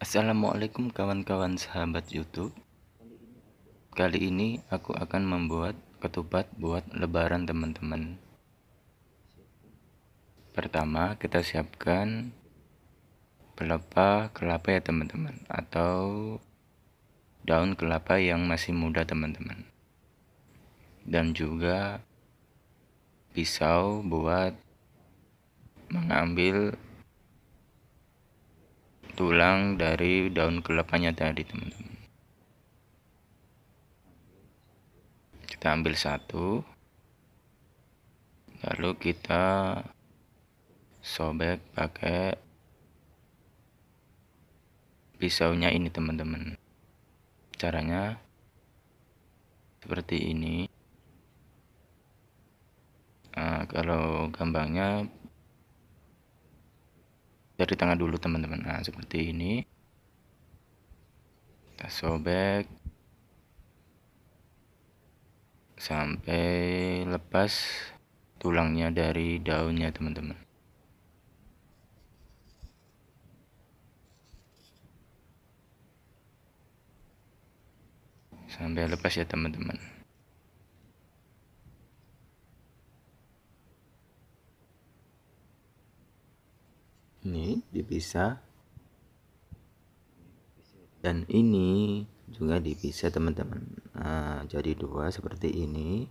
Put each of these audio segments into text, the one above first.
Assalamualaikum kawan-kawan sahabat YouTube. Kali ini aku akan membuat ketupat buat lebaran teman-teman. Pertama, kita siapkan pelepah kelapa ya teman-teman atau daun kelapa yang masih muda teman-teman. Dan juga pisau buat mengambil tulang dari daun kelapanya tadi teman-teman kita ambil satu lalu kita sobek pakai pisaunya ini teman-teman caranya seperti ini nah, kalau gampangnya dari tengah dulu teman-teman nah seperti ini kita sobek sampai lepas tulangnya dari daunnya teman-teman sampai lepas ya teman-teman ini dipisah dan ini juga dipisah teman-teman nah, jadi dua seperti ini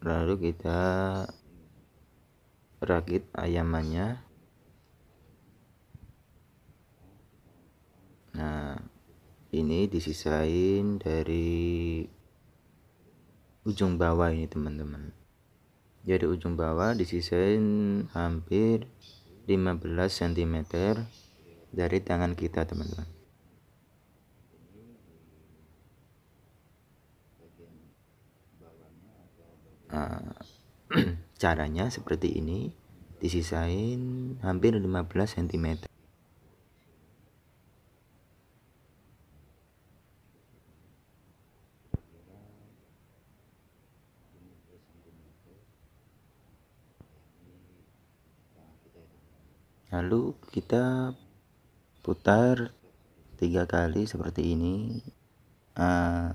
lalu kita rakit ayamannya nah ini disisain dari ujung bawah ini teman-teman jadi ujung bawah disisain hampir 15 cm dari tangan kita teman-teman ah, caranya seperti ini disisain hampir 15 cm lalu kita putar tiga kali seperti ini uh,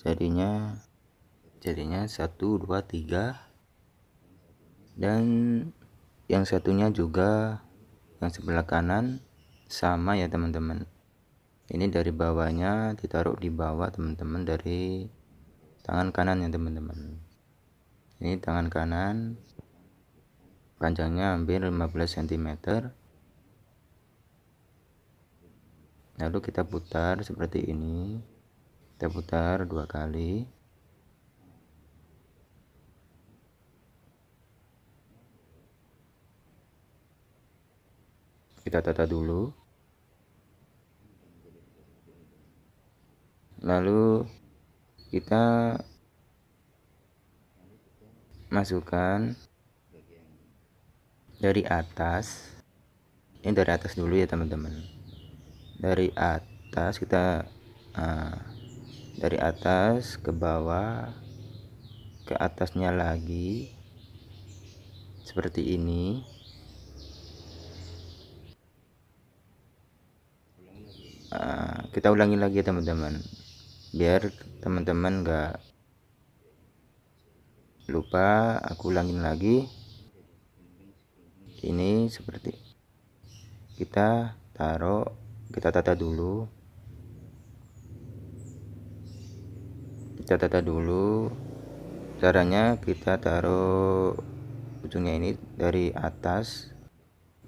jadinya jadinya satu dua tiga dan yang satunya juga yang sebelah kanan sama ya teman-teman ini dari bawahnya ditaruh di bawah teman-teman dari tangan kanan ya teman-teman ini tangan kanan panjangnya hampir 15 cm lalu kita putar seperti ini kita putar dua kali kita tata dulu lalu kita masukkan dari atas ini dari atas dulu ya teman-teman dari atas kita uh, dari atas ke bawah ke atasnya lagi seperti ini uh, kita ulangi lagi ya teman-teman biar teman-teman nggak lupa aku ulangin lagi ini seperti kita taruh kita tata dulu kita tata dulu caranya kita taruh ujungnya ini dari atas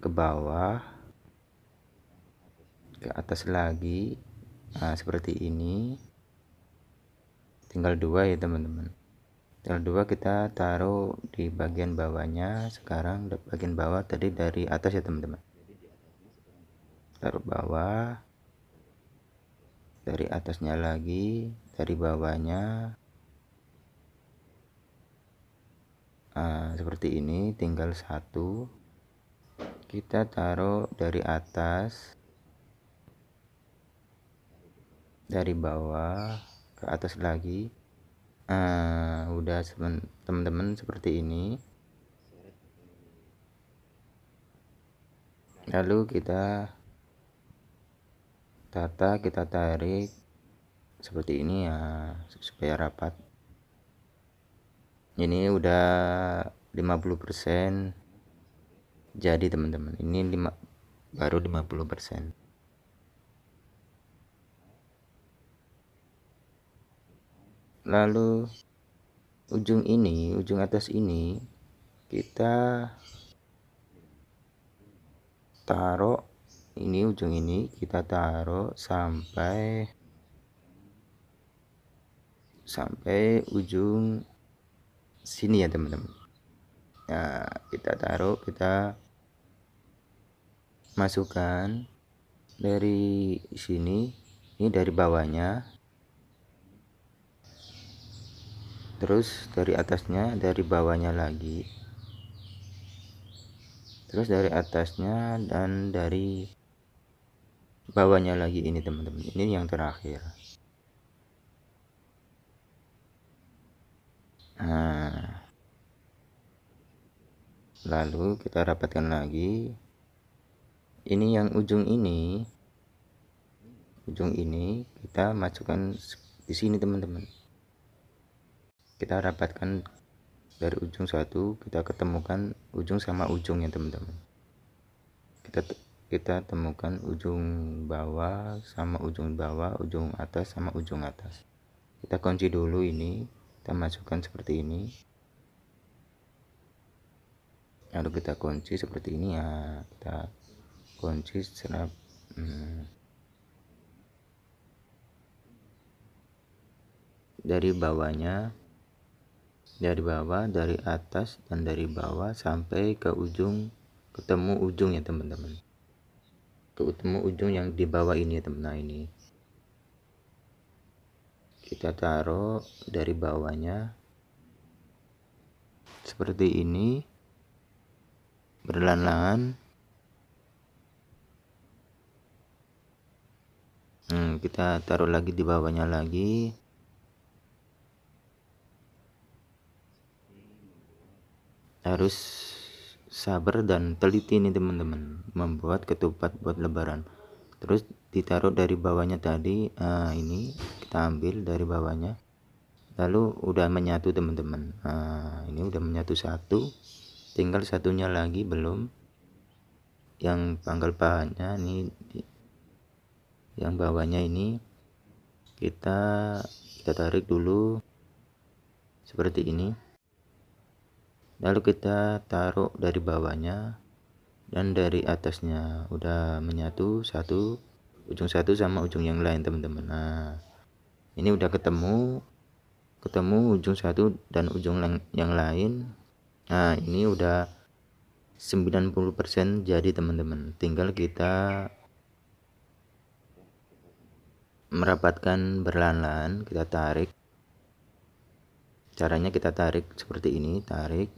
ke bawah ke atas lagi nah seperti ini tinggal dua ya teman-teman L2 kita taruh di bagian bawahnya sekarang bagian bawah tadi dari atas ya teman-teman taruh bawah dari atasnya lagi dari bawahnya nah, seperti ini tinggal satu kita taruh dari atas dari bawah ke atas lagi uh, udah teman-teman seperti ini lalu kita tata kita tarik seperti ini ya supaya rapat ini udah 50% jadi teman-teman ini lima baru 50% lalu ujung ini ujung atas ini kita taruh ini ujung ini kita taruh sampai sampai ujung sini ya teman-teman nah kita taruh kita masukkan dari sini ini dari bawahnya terus dari atasnya dari bawahnya lagi terus dari atasnya dan dari bawahnya lagi ini teman-teman ini yang terakhir nah lalu kita rapatkan lagi ini yang ujung ini ujung ini kita masukkan di sini teman-teman kita rapatkan dari ujung satu kita ketemukan ujung sama ujung ya teman-teman kita kita temukan ujung bawah sama ujung bawah ujung atas sama ujung atas kita kunci dulu ini kita masukkan seperti ini lalu kita kunci seperti ini ya kita kunci secara hmm, dari bawahnya dari bawah dari atas dan dari bawah sampai ke ujung ketemu ujung ya teman-teman ketemu ujung yang di bawah ini ya teman nah ini kita taruh dari bawahnya seperti ini berlahan hmm, kita taruh lagi di bawahnya lagi harus sabar dan teliti nih teman-teman membuat ketupat buat lebaran terus ditaruh dari bawahnya tadi uh, ini kita ambil dari bawahnya lalu udah menyatu teman-teman uh, ini udah menyatu satu tinggal satunya lagi belum yang pangkal pahanya ini yang bawahnya ini kita kita tarik dulu seperti ini lalu kita taruh dari bawahnya dan dari atasnya udah menyatu satu ujung satu sama ujung yang lain teman-teman nah ini udah ketemu ketemu ujung satu dan ujung yang lain nah ini udah 90% jadi teman-teman tinggal kita merapatkan berlahan-lahan kita tarik caranya kita tarik seperti ini tarik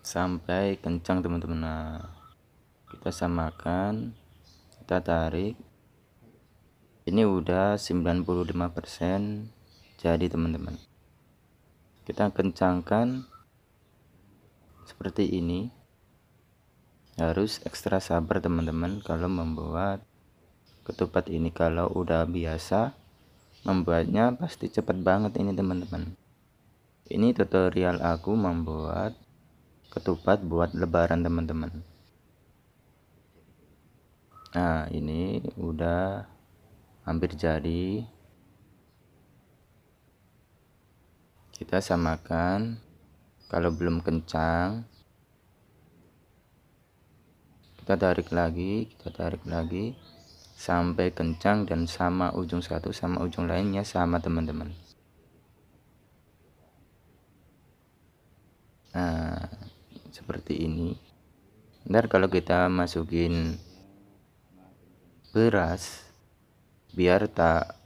sampai kencang teman-teman nah kita samakan kita tarik ini udah 95% jadi teman-teman kita kencangkan seperti ini harus ekstra sabar teman-teman kalau membuat ketupat ini kalau udah biasa membuatnya pasti cepat banget ini teman-teman ini tutorial aku membuat ketupat buat lebaran teman-teman nah ini udah hampir jadi kita samakan kalau belum kencang kita tarik lagi kita tarik lagi sampai kencang dan sama ujung satu sama ujung lainnya sama teman-teman nah seperti ini ntar kalau kita masukin beras biar tak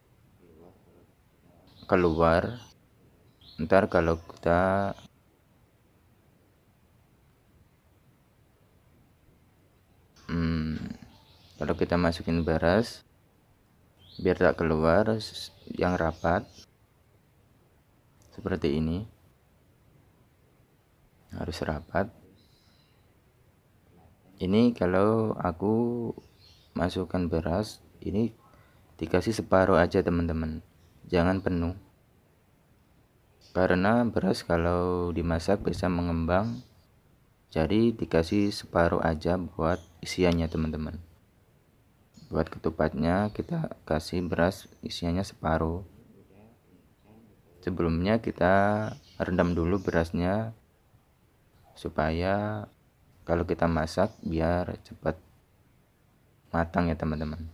keluar ntar kalau kita hmm, kalau kita masukin beras biar tak keluar yang rapat seperti ini harus rapat ini kalau aku masukkan beras ini dikasih separuh aja teman-teman jangan penuh karena beras kalau dimasak bisa mengembang jadi dikasih separuh aja buat isiannya teman-teman buat ketupatnya kita kasih beras isiannya separuh sebelumnya kita rendam dulu berasnya supaya kalau kita masak biar cepat matang ya teman-teman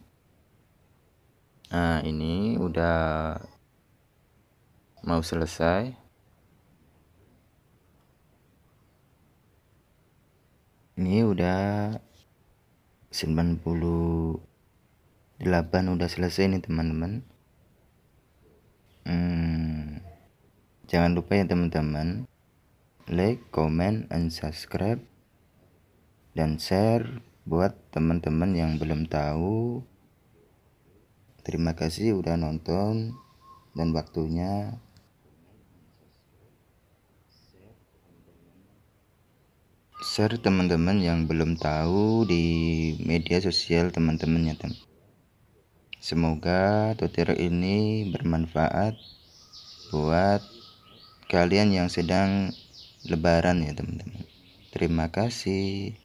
nah ini udah mau selesai ini udah 98 udah selesai nih teman-teman hmm, jangan lupa ya teman-teman like, comment, and subscribe dan share buat teman-teman yang belum tahu. Terima kasih udah nonton dan waktunya. Share teman-teman yang belum tahu di media sosial teman-temannya. Teman. Semoga tutorial ini bermanfaat buat kalian yang sedang lebaran ya teman-teman terima kasih